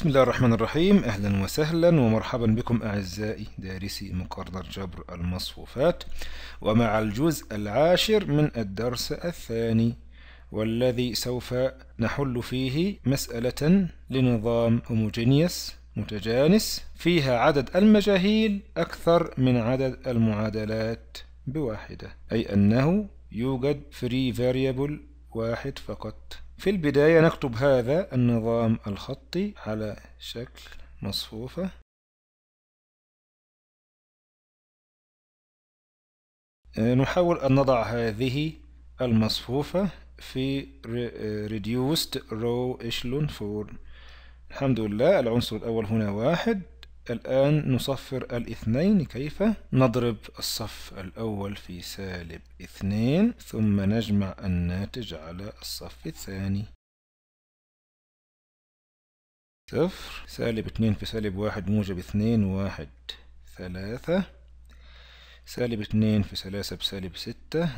بسم الله الرحمن الرحيم أهلا وسهلا ومرحبا بكم أعزائي دارسي مقرر جبر المصفوفات ومع الجزء العاشر من الدرس الثاني والذي سوف نحل فيه مسألة لنظام هوموجينيوس متجانس فيها عدد المجاهيل أكثر من عدد المعادلات بواحدة أي أنه يوجد فري فاريبل واحد فقط في البداية نكتب هذا النظام الخطي على شكل مصفوفة آه، نحاول أن نضع هذه المصفوفة في آه، reduced row echelon form الحمد لله العنصر الأول هنا واحد الآن نصفر الاثنين كيف؟ نضرب الصف الأول في سالب اثنين ثم نجمع الناتج على الصف الثاني صفر سالب اثنين في سالب واحد موجب اثنين واحد ثلاثة سالب اثنين في ثلاثة بسالب ستة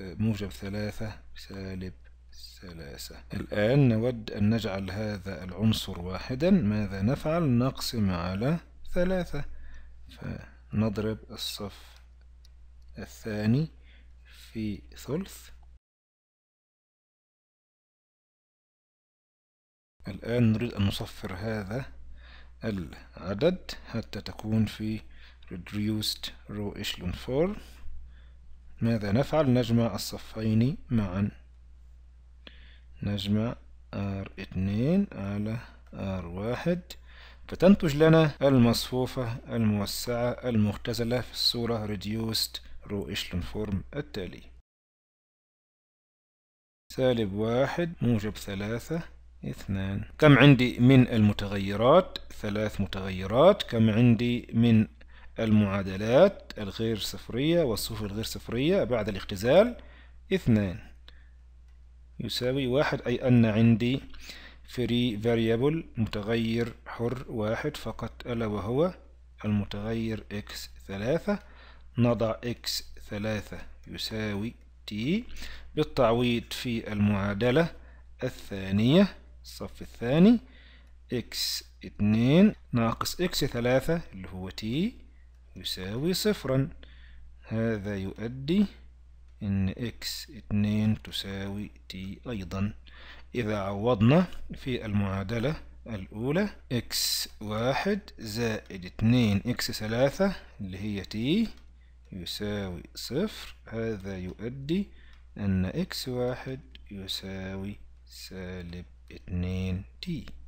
موجب ثلاثة بسالب ثلاثة الآن نود أن نجعل هذا العنصر واحدا ماذا نفعل نقسم على ثلاثة فنضرب الصف الثاني في ثلث الآن نريد أن نصفر هذا العدد حتى تكون في reduced row echelon form ماذا نفعل نجمع الصفين معا نجمع ار اتنين على ار واحد فتنتج لنا المصفوفة الموسعة المختزلة في الصورة reduced row echelon form التالي سالب واحد موجب ثلاثة اثنان كم عندي من المتغيرات ثلاث متغيرات كم عندي من المعادلات الغير صفرية والصفر الغير صفرية بعد الاختزال اثنان يساوي واحد أي أن عندي فري فاريبل متغير حر واحد فقط ألا وهو المتغير x ثلاثة نضع x ثلاثة يساوي t بالتعويض في المعادلة الثانية الصف الثاني x اتنين ناقص x ثلاثة اللي هو t يساوي صفرا هذا يؤدي إن إكس اتنين تساوي تي أيضا إذا عوضنا في المعادلة الأولى إكس واحد زائد اتنين إكس ثلاثة اللي هي تي يساوي صفر هذا يؤدي أن إكس واحد يساوي سالب اتنين تي